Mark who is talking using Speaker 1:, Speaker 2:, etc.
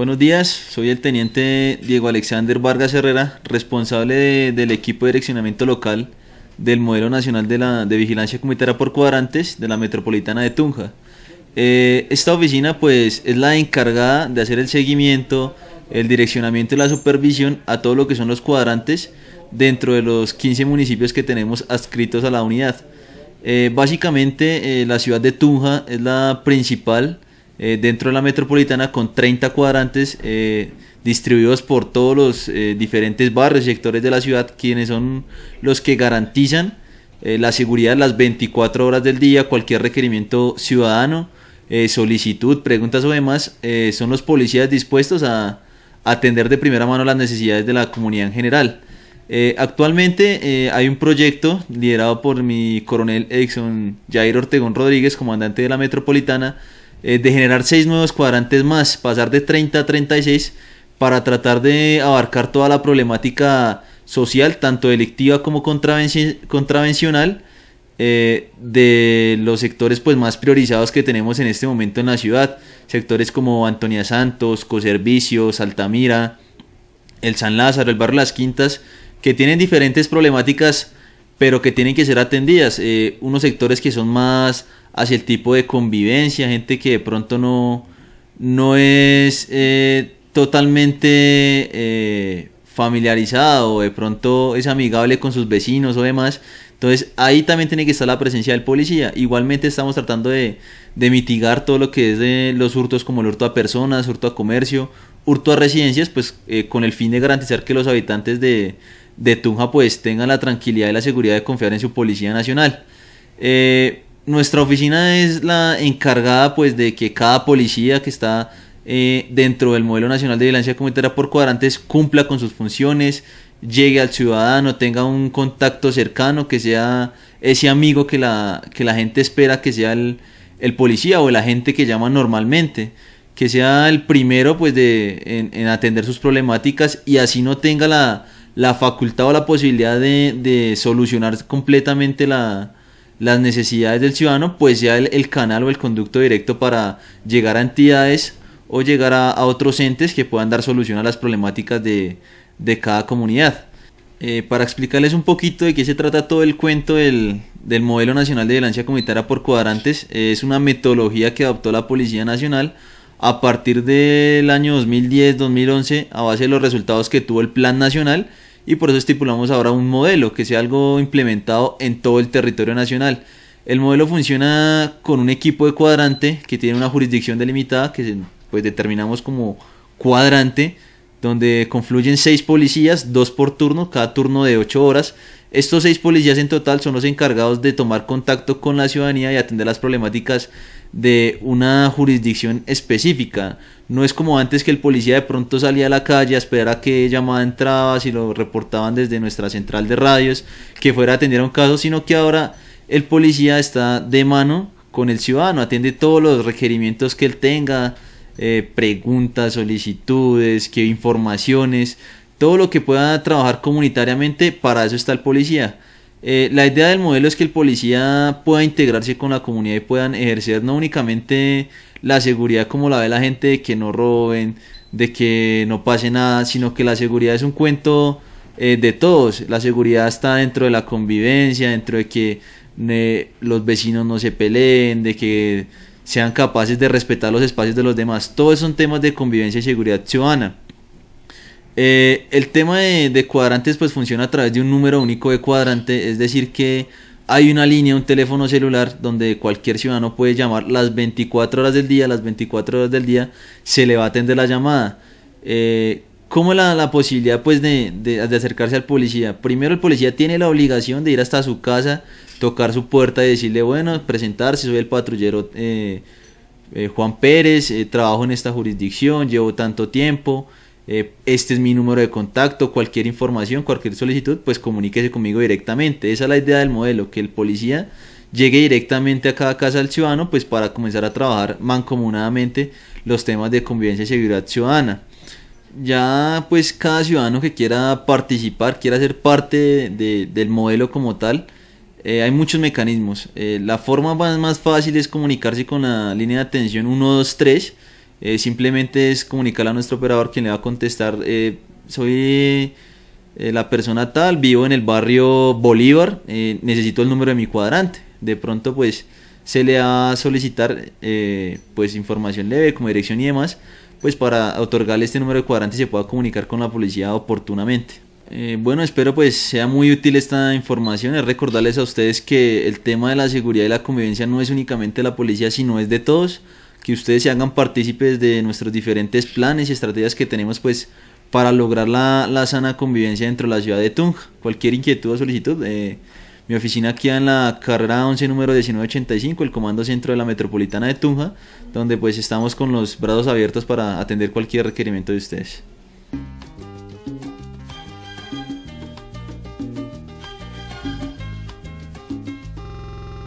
Speaker 1: Buenos días, soy el teniente Diego Alexander Vargas Herrera, responsable del equipo de direccionamiento local del modelo nacional de, la, de vigilancia comunitaria por cuadrantes de la metropolitana de Tunja. Eh, esta oficina pues es la encargada de hacer el seguimiento, el direccionamiento y la supervisión a todo lo que son los cuadrantes dentro de los 15 municipios que tenemos adscritos a la unidad. Eh, básicamente eh, la ciudad de Tunja es la principal eh, dentro de la metropolitana con 30 cuadrantes eh, distribuidos por todos los eh, diferentes barrios y sectores de la ciudad, quienes son los que garantizan la seguridad las 24 horas del día, cualquier requerimiento ciudadano, solicitud, preguntas o demás, son los policías dispuestos a atender de primera mano las necesidades de la comunidad en general. actualmente hay un proyecto liderado por mi coronel Edson Jair Ortegón Rodríguez, comandante de la Metropolitana, eh, de generar seis nuevos cuadrantes más, pasar de 30 a 36 para tratar de abarcar toda la problemática social, tanto delictiva como contravencional, eh, de los sectores pues, más priorizados que tenemos en este momento en la ciudad. Sectores como Antonia Santos, Coservicios, Altamira, el San Lázaro, el Barrio Las Quintas, que tienen diferentes problemáticas, pero que tienen que ser atendidas. Eh, unos sectores que son más hacia el tipo de convivencia, gente que de pronto no, no es eh, totalmente Familiarizado eh, familiarizada o de pronto es amigable con sus vecinos o demás. Entonces ahí también tiene que estar la presencia del policía. Igualmente estamos tratando de, de mitigar todo lo que es de eh, los hurtos como el hurto a personas, hurto a comercio, hurto a residencias, pues con el fin de garantizar que los habitantes de, de Tunja pues tengan la tranquilidad y la seguridad de confiar en su Policía Nacional nuestra oficina es la encargada pues de que cada policía que está eh, dentro del modelo nacional de violencia comunitaria por cuadrantes cumpla con sus funciones, llegue al ciudadano, tenga un contacto cercano, que sea ese amigo que la, que la gente espera que sea el, policía o la gente que llama normalmente, que sea el primero pues de, en, en atender sus problemáticas y así no tenga la, facultad o la posibilidad de solucionar completamente la, las necesidades del ciudadano, pues sea el, canal o el conducto directo para llegar a entidades o llegar a, otros entes que puedan dar solución a las problemáticas de, cada comunidad. Eh, para explicarles un poquito de qué se trata todo el cuento del, Modelo Nacional de Violencia Comunitaria por Cuadrantes, es una metodología que adoptó la Policía Nacional a partir del año 2010-2011 a base de los resultados que tuvo el Plan Nacional y por eso estipulamos ahora un modelo que sea algo implementado en todo el territorio nacional. El modelo funciona con un equipo de cuadrante que tiene una jurisdicción delimitada que pues determinamos como cuadrante donde confluyen seis policías, dos por turno, cada turno de ocho horas. Estos seis policías en total son los encargados de tomar contacto con la ciudadanía y atender las problemáticas de una jurisdicción específica. No es como antes que el policía de pronto salía a la calle a esperar a que llamada entraba, si lo reportaban desde nuestra central de radios, que fuera a atender un caso, sino que ahora el policía está de mano con el ciudadano, atiende todos los requerimientos que él tenga, eh, preguntas, solicitudes, que informaciones, todo lo que pueda trabajar comunitariamente, para eso está el policía. Eh, la idea del modelo es que el policía pueda integrarse con la comunidad y puedan ejercer no únicamente la seguridad como la ve la gente de que no roben, de que no pase nada, sino que la seguridad es un cuento eh, de todos. La seguridad está dentro de la convivencia, dentro de que los vecinos no se peleen, de que sean capaces de respetar los espacios de los demás. Todos son temas de convivencia y seguridad ciudadana. Eh, el tema de, cuadrantes pues funciona a través de un número único de cuadrante, es decir que hay una línea, un teléfono celular donde cualquier ciudadano puede llamar las 24 horas del día, las 24 horas del día se le va a atender la llamada. Eh, ¿Cómo la, la posibilidad pues, de, acercarse al policía? Primero el policía tiene la obligación de ir hasta su casa, tocar su puerta y decirle, bueno, presentarse, soy el patrullero eh, Juan Pérez, trabajo en esta jurisdicción, llevo tanto tiempo. Eh, este es mi número de contacto, cualquier información, cualquier solicitud, pues comuníquese conmigo directamente. Esa es la idea del modelo, que el policía llegue directamente a cada casa del ciudadano, pues para comenzar a trabajar mancomunadamente los temas de convivencia y seguridad ciudadana. Ya pues cada ciudadano que quiera participar, quiera ser parte del modelo como tal, eh, hay muchos mecanismos. Eh, la forma más, más fácil es comunicarse con la línea de atención 123 eh, simplemente es comunicarle a nuestro operador quien le va a contestar. Eh, soy eh, la persona tal, vivo en el barrio Bolívar, necesito el número de mi cuadrante. De pronto pues se le va a solicitar pues información leve como dirección y demás, pues para otorgarle este número de cuadrante se pueda comunicar con la policía oportunamente. bueno, espero pues sea muy útil esta información. Es recordarles a ustedes que el tema de la seguridad y la convivencia no es únicamente de la policía, sino es de todos que ustedes se hagan partícipes de nuestros diferentes planes y estrategias que tenemos pues para lograr la, la sana convivencia dentro de la ciudad de Tunja. Cualquier inquietud o solicitud, eh, mi oficina queda en la carrera 11 número 1985, el Comando Centro de la Metropolitana de Tunja, donde pues estamos con los brazos abiertos para atender cualquier requerimiento de ustedes.